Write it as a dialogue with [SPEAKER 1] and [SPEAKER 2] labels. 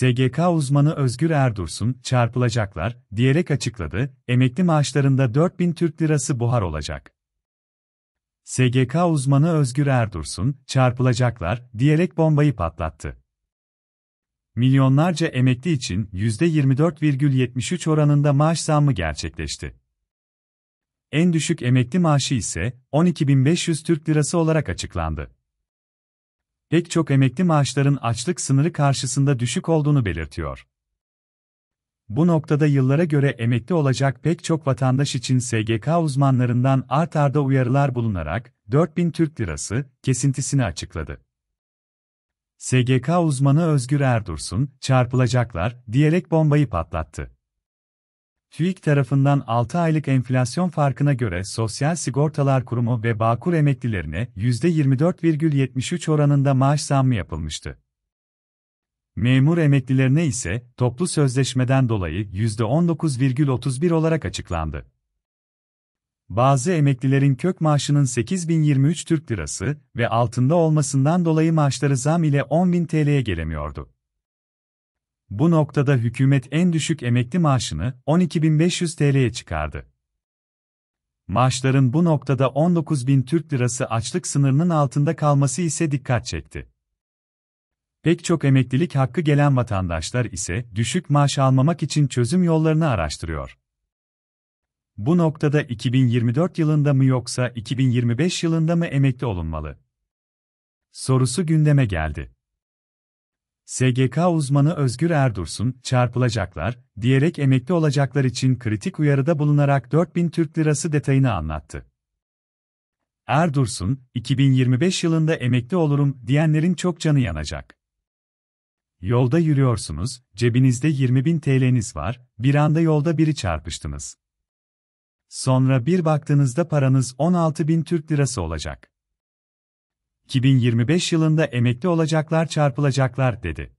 [SPEAKER 1] SGK uzmanı Özgür Erdursun, çarpılacaklar, diyerek açıkladı, emekli maaşlarında 4000 Türk Lirası buhar olacak. SGK uzmanı Özgür Erdursun, çarpılacaklar, diyerek bombayı patlattı. Milyonlarca emekli için %24,73 oranında maaş zammı gerçekleşti. En düşük emekli maaşı ise 12.500 Türk Lirası olarak açıklandı pek çok emekli maaşların açlık sınırı karşısında düşük olduğunu belirtiyor. Bu noktada yıllara göre emekli olacak pek çok vatandaş için SGK uzmanlarından art arda uyarılar bulunarak 4000 Türk Lirası kesintisini açıkladı. SGK uzmanı Özgür Erdursun, çarpılacaklar diyerek bombayı patlattı. TÜİK tarafından 6 aylık enflasyon farkına göre Sosyal Sigortalar Kurumu ve Bağkur emeklilerine %24,73 oranında maaş zammı yapılmıştı. Memur emeklilerine ise toplu sözleşmeden dolayı %19,31 olarak açıklandı. Bazı emeklilerin kök maaşının 8023 Türk Lirası ve altında olmasından dolayı maaşları zam ile 10.000 TL'ye gelemiyordu. Bu noktada hükümet en düşük emekli maaşını 12.500 TL'ye çıkardı. Maaşların bu noktada 19.000 Türk lirası açlık sınırının altında kalması ise dikkat çekti. Pek çok emeklilik hakkı gelen vatandaşlar ise düşük maaş almamak için çözüm yollarını araştırıyor. Bu noktada 2024 yılında mı yoksa 2025 yılında mı emekli olunmalı? Sorusu gündeme geldi. SGK uzmanı Özgür Erdursun, çarpılacaklar, diyerek emekli olacaklar için kritik uyarıda bulunarak 4000 Türk Lirası detayını anlattı. Erdursun, 2025 yılında emekli olurum diyenlerin çok canı yanacak. Yolda yürüyorsunuz, cebinizde 20 bin TL'niz var, bir anda yolda biri çarpıştınız. Sonra bir baktığınızda paranız 16 bin Türk Lirası olacak. 2025 yılında emekli olacaklar çarpılacaklar dedi.